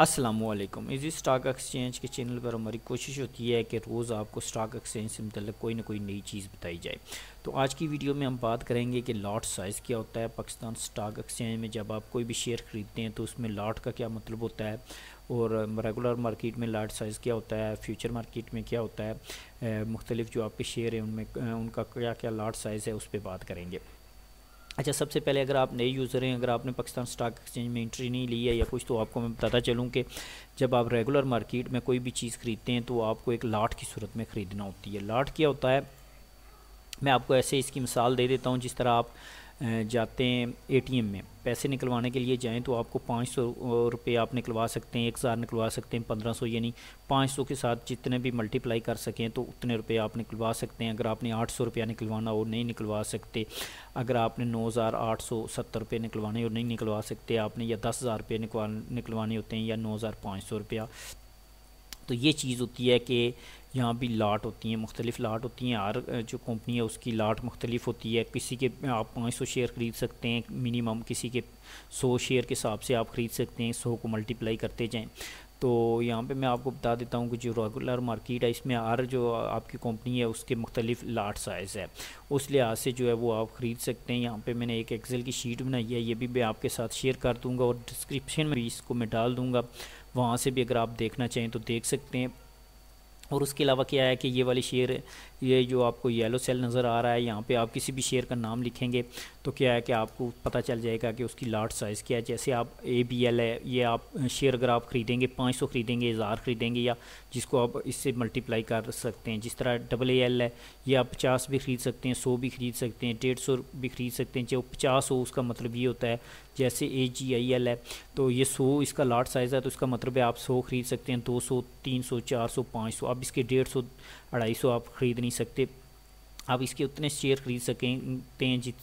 असलम इसी stock exchange के channel पर हमारी कोशिश होती है कि रोज़ आपको स्टॉक एक्सचेंज से मतलब कोई ना कोई नई चीज़ बताई जाए तो आज की वीडियो में हम बात करेंगे कि लॉट साइज़ क्या होता है पाकिस्तान स्टॉक एक्सचेंज में जब आप कोई भी शेयर ख़रीदते हैं तो उसमें लॉट का क्या मतलब होता है और रेगुलर मार्केट में लाट साइज़ क्या होता है फ्यूचर मार्केट में क्या होता है मुख्तलिफ जो आपके शेयर हैं उनमें उनका क्या क्या लाट साइज़ है उस पर बात करेंगे अच्छा सबसे पहले अगर आप नए यूज़र हैं अगर आपने पाकिस्तान स्टॉक एक्सचेंज में एंट्री नहीं ली है या कुछ तो आपको मैं बताता चलूँ कि जब आप रेगुलर मार्केट में कोई भी चीज़ ख़रीदते हैं तो आपको एक लाट की सूरत में ख़रीदना होती है लाट क्या होता है मैं आपको ऐसे इसकी मिसाल दे देता हूँ जिस तरह आप जाते हैं एटीएम में पैसे निकलवाने के लिए जाएँ तो आपको पाँच सौ रुपये आप निकलवा सकते हैं एक हज़ार निकलवा सकते हैं पंद्रह सौ यानी पाँच सौ के साथ जितने भी मल्टीप्लाई कर सकें तो उतने रुपये आप निकलवा सकते हैं अगर आपने आठ सौ रुपया निकलवाना हो नहीं निकलवा सकते अगर आपने नौ हज़ार आठ सौ सत्तर रुपये निकलवाने हो नहीं निकलवा सकते आपने या दस हज़ार रुपये निकलवाने होते हैं या नौ हज़ार पाँच सौ रुपया तो ये चीज़ होती है कि यहाँ भी लाट होती हैं मुख्तलिफ़ लाट होती हैं हर जो कंपनी है उसकी लाट मुख्तलिफ होती है किसी के आप पाँच सौ शेयर ख़रीद सकते हैं मिनिमम किसी के सौ शेयर के हिसाब से आप ख़रीद सकते हैं सौ को मल्टीप्लाई करते जाएं तो यहाँ पे मैं आपको बता देता हूँ कि जो रेगुलर मार्केट है इसमें हर जो आपकी कंपनी है उसके मुख्तलिफ लाट साइज़ है उस लिहाज से जो है वो आप ख़रीद सकते हैं यहाँ पे मैंने एक एक्सेल की शीट बनाई है ये भी मैं आपके साथ शेयर कर दूँगा और डिस्क्रिप्शन में भी इसको मैं डाल दूँगा वहाँ से भी अगर आप देखना चाहें तो देख सकते हैं और उसके अलावा क्या है कि ये वाले शेयर ये जो आपको येलो सेल नज़र आ रहा है यहाँ पे आप किसी भी शेयर का नाम लिखेंगे तो क्या है कि आपको पता चल जाएगा कि उसकी लाट साइज़ क्या है जैसे आप ए बी एल है ये आप शेयर अगर आप ख़रीदेंगे पाँच सौ ख़रीदेंगे हज़ार ख़रीदेंगे या जिसको आप इससे मल्टीप्लाई कर सकते हैं जिस तरह डबल ए एल है ये आप पचास भी ख़रीद सकते हैं सौ भी ख़रीद सकते हैं डेढ़ सौ भी ख़रीद सकते हैं जो पचास हो उसका मतलब ये होता है जैसे ए जी आई एल है तो ये सौ इसका लाट साइज़ है तो इसका मतलब है आप सौ ख़रीद सकते हैं दो सौ तीन सौ चार सौ पाँच सौ अब इसके डेढ़ सौ अढ़ाई सौ आप ख़रीद नहीं सकते आप इसके उतने शेयर खरीद सकते हैं जित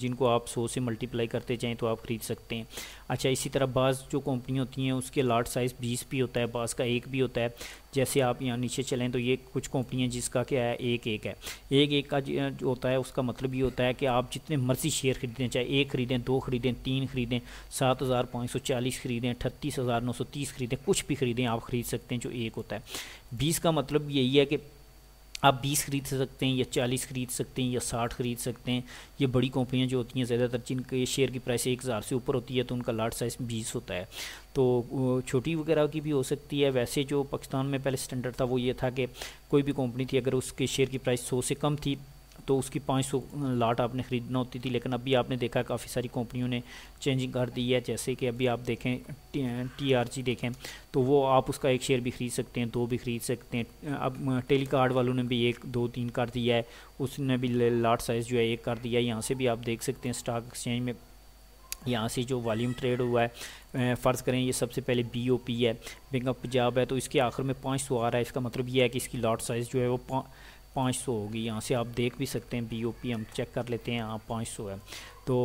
जिनको आप सौ से मल्टीप्लाई करते जाएँ तो आप खरीद सकते हैं अच्छा इसी तरह बाज़ जो कंपनी होती हैं उसके लार्ज साइज़ बीस भी होता है बास का एक भी होता है जैसे आप यहाँ नीचे चलें तो ये कुछ कंपनियाँ जिसका क्या है एक एक है एक एक का जो होता है उसका मतलब ये होता है कि आप जितने मर्ज़ी शेयर खरीदें चाहे एक खरीदें दो खरीदें तीन खरीदें सात हज़ार पाँच सौ चालीस खरीदें अठतीस हज़ार नौ सौ तीस खरीदें कुछ भी खरीदें आप खरीद सकते हैं जो एक होता है बीस का मतलब यही है कि आप 20 खरीद सकते हैं या 40 खरीद सकते हैं या 60 खरीद सकते हैं ये बड़ी कंपनियां जो होती हैं ज़्यादातर जिनके शेयर की प्राइस एक हज़ार से ऊपर होती है तो उनका लार्ज साइज़ 20 होता है तो छोटी वगैरह की भी हो सकती है वैसे जो पाकिस्तान में पहले स्टैंडर्ड था वो ये था कि कोई भी कंपनी थी अगर उसके शेयर की प्राइस सौ से कम थी तो उसकी 500 लाट आपने ख़रीदना होती थी लेकिन अभी आपने देखा है काफ़ी सारी कंपनियों ने चेंजिंग कर दी है जैसे कि अभी आप देखें टी आर जी देखें तो वो आप उसका एक शेयर भी ख़रीद सकते हैं दो भी ख़रीद सकते हैं अब टेली कार्ड वालों ने भी एक दो तीन कर दिया है उसने भी लाट साइज़ जो है एक कर दिया है यहाँ से भी आप देख सकते हैं स्टॉक एक्सचेंज में यहाँ से जो वॉल्यूम ट्रेड हुआ है फ़र्ज़ करें ये सबसे पहले बी ओ पी है बैंक ऑफ पंजाब है तो इसके आखिर में पाँच सौ आ रहा है इसका मतलब ये है कि इसकी लॉट साइज़ जो है वो पाँच सौ होगी यहाँ से आप देख भी सकते हैं बीओपी हम चेक कर लेते हैं यहाँ पाँच सौ है तो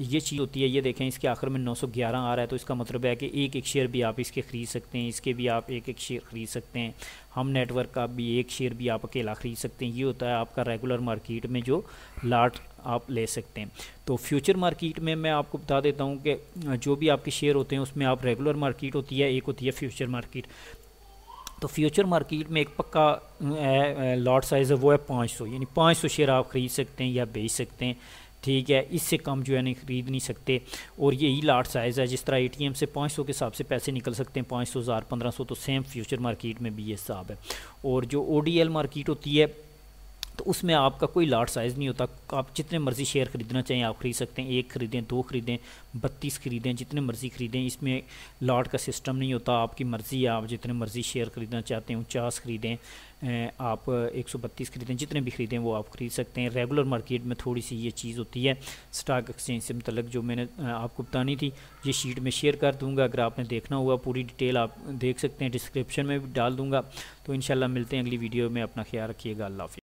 ये चीज़ होती है ये देखें इसके आखिर में 911 आ रहा है तो इसका मतलब है कि एक एक शेयर भी आप इसके ख़रीद सकते हैं इसके भी आप एक एक शेयर ख़रीद सकते हैं हम नेटवर्क का भी एक शेयर भी आप अकेला ख़रीद सकते हैं ये होता है आपका रेगुलर मार्केट में जो लाट आप ले सकते हैं तो फ्यूचर मार्केट में मैं आपको बता देता हूँ कि जो भी आपके शेयर होते हैं उसमें आप रेगुलर मार्केट होती है एक होती है फ्यूचर मार्केट तो फ्यूचर मार्केट में एक पक्का लॉट साइज़ है वो है पाँच सौ यानी पाँच सौ शेयर आप ख़रीद सकते हैं या बेच सकते हैं ठीक है इससे कम जो है नहीं ख़रीद नहीं सकते और यही लाट साइज़ है जिस तरह एटीएम से पाँच सौ के हिसाब से पैसे निकल सकते हैं पाँच सौ हज़ार पंद्रह सौ तो सेम फ्यूचर मार्केट में भी ये हिसाब है और जो ओडीएल मार्केट होती है तो उसमें आपका कोई लार्ज साइज़ नहीं होता आप जितने मर्ज़ी शेयर ख़रीदना चाहें आप ख़रीद सकते हैं एक ख़रीदें दो ख़रीदें बत्तीस ख़रीदें जितने मर्ज़ी ख़रीदें इसमें लाट का सिस्टम नहीं होता आपकी मर्ज़ी है आप जितने मर्ज़ी शेयर ख़रीदना चाहते हैं उनचास ख़रीदें आप एक सौ बत्तीस ख़रीदें जितने भी ख़रीदें वो आप ख़रीद सकते हैं रेगुलर मार्केट में थोड़ी सी ये चीज़ होती है स्टॉक एक्सचेंज से मतलब जो मैंने आपको बतानी थी ये शीट में शेयर कर दूँगा अगर आपने देखना हुआ पूरी डिटेल आप देख सकते हैं डिस्क्रिप्शन में भी डाल दूँगा तो इन मिलते हैं अगली वीडियो में अपना ख्याल रखिएगा अल्लाह